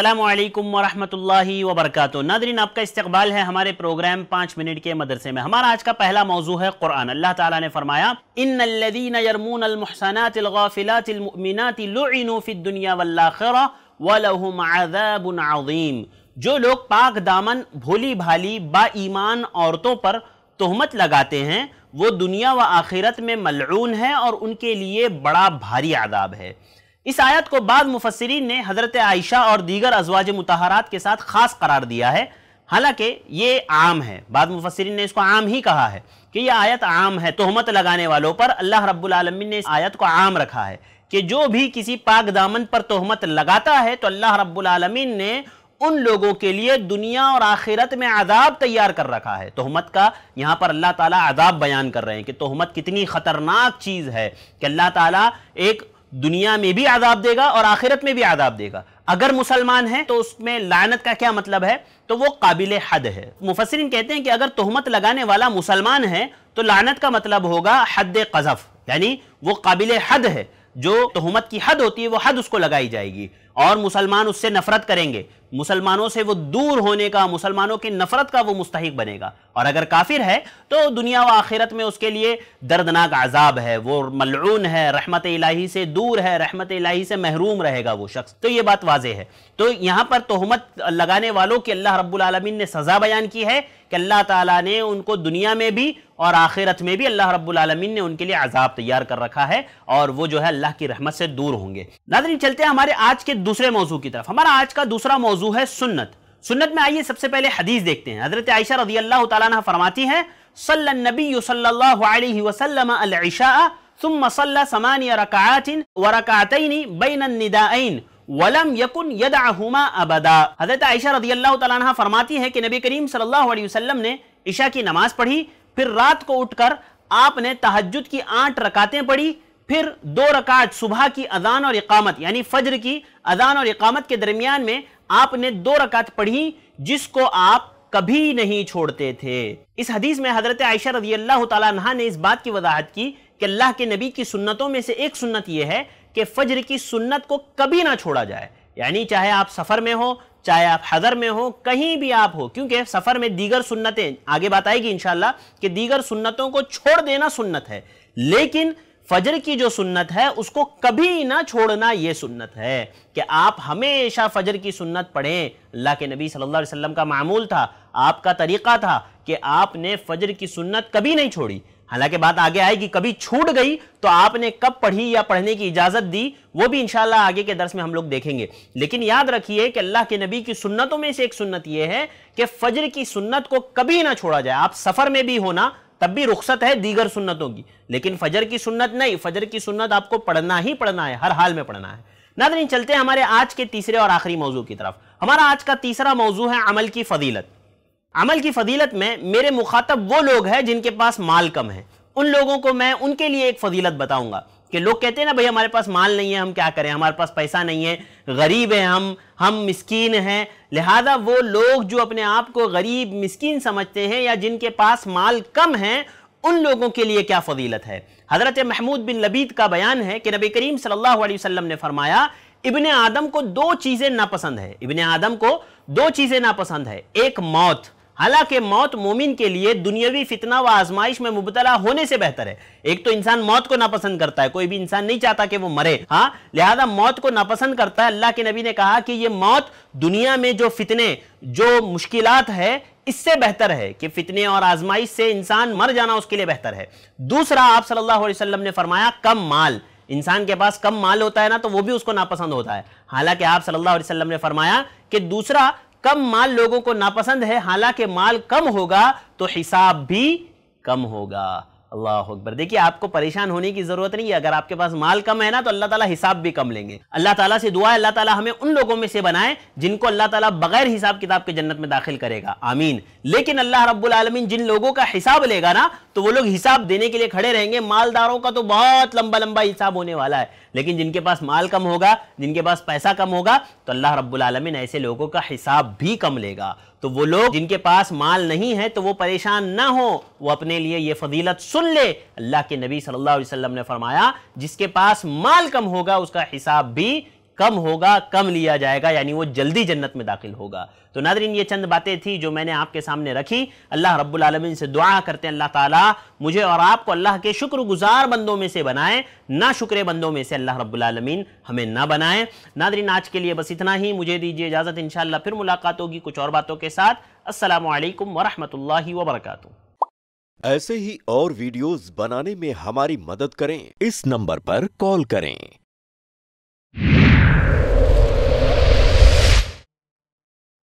अल्लाम वरहमतुल्लाहि वबरकत नादरीन आपका इस्तकबाल है हमारे प्रोग्राम पाँच मिनट के मदरसे में हमारा आज का पहला मौजू है कुरान अल्लाह ताला ने फरमाया इन लदीन यरमूनमहसनातिलगाफिलातिलमिनातिलुनफ़िदुनिया वल्लाखरा वलहुम आज़ाबुन जो लोग पाक दामन भोली भाली बा ईमान औरतों पर तोहमत लगाते हैं वो दुनिया व आखिरत में मलून है और उनके लिए बड़ा भारी आदाब है इस आयत को बाद मुफसरीन ने हजरत आयशा और दीगर अजवाज मतहरात के साथ खास करार दिया है हालांकि ये आम है बाद मुफसरीन ने इसको आम ही कहा है कि यह आयत आम है तोहमत लगाने वालों पर अल्लाह रब्लम ने इस आयत को आम रखा है कि जो भी किसी पाक दामन पर तोहमत लगाता है तो अल्लाह रब्लम ने उन लोगों के लिए दुनिया और आखिरत में आदाब तैयार कर रखा है तोहमत का यहाँ पर अल्लाह ताला आदाब बयान कर रहे हैं कि तोहमत कितनी ख़तरनाक चीज़ है कि अल्लाह ताला एक दुनिया में भी आदाब देगा और आखिरत में भी आदाब देगा अगर मुसलमान है तो उसमें लानत का क्या मतलब है तो वो काबिल हद है मुफसरिन कहते हैं कि अगर तोहमत लगाने वाला मुसलमान है तो लानत का मतलब होगा हद कज़फ़ यानी वो काबिल हद है जो तहमत की हद होती है वो हद उसको लगाई जाएगी और मुसलमान उससे नफरत करेंगे मुसलमानों से वो दूर होने का मुसलमानों की नफरत का वो मुस्तक बनेगा और अगर काफिर है तो दुनिया व आखिरत में उसके लिए दर्दनाक आजाब है वो मलून है रहमत इलाही से दूर है रहमत इलाही से महरूम रहेगा वो शख्स तो ये बात वाज है तो यहाँ पर तहमत लगाने वालों की अल्लाह रब्बुल ने सज़ा बयान की है कि अल्लाह ताला ने उनको दुनिया में भी और आखिरत में भी अल्लाह रब्बुल रबालमीन ने उनके लिए अजाब तैयार कर रखा है और वो जो है अल्लाह की रहमत से दूर होंगे नाजरीन चलते हैं हमारे आज के दूसरे मौजू की तरफ हमारा आज का दूसरा मौजू है सुन्नत सुन्नत में आइए सबसे पहले हदीस देखते हैं हजरत आयशा रजी अल्लाह तला फरमाती हैं सल्लबी वसलम अलशा ثم صلى ثمانية ركعات وركعتين بين الندائين वलम यकुन यदाहुमा अबदा हजरत आयशा रदी अल्लाह तला फरमाती है कि नबी करीम सल्लल्लाहु अलैहि वसल्लम ने ईशा की नमाज पढ़ी फिर रात को उठकर आपने तहजद की आठ रकातें पढ़ी फिर दो रकात सुबह की अजान और इकामत यानी फज्र की अजान और इकामत के दरमियान में आपने दो रकात पढ़ी जिसको आप कभी नहीं छोड़ते थे इस हदीस में हजरत आयशा रजी अल्लाह तह ने इस बात की वजाहत की कि अल्लाह के नबी की सुन्नतों में से एक सुन्नत यह है कि फज्र की सुन्नत को कभी ना छोड़ा जाए यानी चाहे आप सफ़र में हो चाहे आप हजर में हो कहीं भी आप हो क्योंकि सफ़र में दीगर सुन्नतें आगे बात आएगी कि दीगर सुन्नतों को छोड़ देना सुन्नत है लेकिन फजर की जो सुन्नत है उसको कभी ना छोड़ना ये सुन्नत है कि आप हमेशा फजर की सुन्नत पढ़ें अल्लाह के नबी सल्लल्लाहु अलैहि वसल्लम का मामूल था आपका तरीक़ा था कि आपने फजर की सुन्नत कभी नहीं छोड़ी हालांकि बात आगे आएगी कभी छूट गई तो आपने कब पढ़ी या पढ़ने की इजाजत दी वो भी इंशाल्लाह आगे के दर्स में हम लोग देखेंगे लेकिन याद रखिए कि अल्लाह के नबी की सुन्नतों में से एक सुन्नत यह है कि फजर की सुन्नत को कभी ना छोड़ा जाए आप सफर में भी होना तब भी रुख्सत है दीगर सुन्नतों की लेकिन फजर की सुन्नत नहीं फजर की सुन्नत आपको पढ़ना ही पढ़ना है हर हाल में पढ़ना है नादरी चलते हैं हमारे आज के तीसरे और आखिरी मौजू की तरफ हमारा आज का तीसरा मौजू है अमल की फजीलत अमल की फजीलत में मेरे मुखातब वो लोग हैं जिनके पास माल कम है उन लोगों को मैं उनके लिए एक फजीलत बताऊंगा कि लोग कहते हैं ना भाई हमारे पास माल नहीं है हम क्या करें हमारे पास पैसा नहीं है गरीब हैं हम हम मिस्कीन हैं लिहाजा वो लोग जो अपने आप को गरीब मिस्कीन समझते हैं या जिनके पास माल कम है उन लोगों के लिए क्या फजीलत है हज़रत महमूद बिन लबीद का बयान है कि नबी करीम सल्लल्लाहु अलैहि वसल्लम ने फरमाया इबन आदम को दो चीज़ें नापसंद है इबन आदम को दो चीज़ें नापसंद है एक मौत हालांकि मौत मोमिन के लिए दुनियावी फितना व आजमाइश में मुबतला होने से बेहतर है एक तो इंसान मौत को नापसंद करता है कोई भी इंसान नहीं चाहता कि वो मरे हाँ लिहाजा मौत को नापसंद करता है अल्लाह के नबी ने कहा कि ये मौत दुनिया में जो फितने जो मुश्किल है इससे बेहतर है कि फितने और आजमाइश से इंसान मर जाना उसके लिए बेहतर है दूसरा आप सल्लल्लाहु अलैहि वसल्लम ने फरमाया कम माल इंसान के पास कम माल होता है ना तो वो भी उसको नापसंद होता है हालांकि आप सल्लल्लाहु अलैहि वसल्लम ने फरमाया कि दूसरा कम माल लोगों को नापसंद है हालांकि माल कम होगा तो हिसाब भी कम होगा अल्लाह अकबर देखिए आपको परेशान होने की ज़रूरत नहीं है अगर आपके पास माल कम है ना तो अल्लाह ताला हिसाब भी कम लेंगे अल्लाह ताला से दुआ अल्लाह ताला हमें उन लोगों में से बनाए जिनको अल्लाह ताला बगैर हिसाब किताब के जन्नत में दाखिल करेगा आमीन लेकिन अल्लाह रब्बुल आलमीन जिन लोगों का हिसाब लेगा ना तो वो लोग हिसाब देने के लिए खड़े रहेंगे मालदारों का तो बहुत लंबा लंबा हिसाब होने वाला है लेकिन जिनके पास माल कम होगा जिनके पास पैसा कम होगा तो अल्लाह रब्बुल आलमीन ऐसे लोगों का हिसाब भी कम लेगा तो वो लोग जिनके पास माल नहीं है तो वो परेशान ना हो वो अपने लिए ये फजीलत सुन ले अल्लाह के नबी सल्लल्लाहु अलैहि वसल्लम ने फरमाया जिसके पास माल कम होगा उसका हिसाब भी कम होगा कम लिया जाएगा यानी वो जल्दी जन्नत में दाखिल होगा तो नादरीन ये चंद बातें थी जो मैंने आपके सामने रखी अल्लाह रब्बुल आलमीन से दुआ करते हैं अल्लाह ताला मुझे और आपको अल्लाह के शुक्रगुजार बंदों में से बनाए ना शुक्र बंदों में से अल्लाह रब्बुल आलमीन हमें ना बनाए नादरीन आज के लिए बस इतना ही मुझे दीजिए इजाज़त इन फिर मुलाकात होगी कुछ और बातों के साथ असल वरहमल वबरक ऐसे ही और वीडियोस बनाने में हमारी मदद करें इस नंबर पर कॉल करें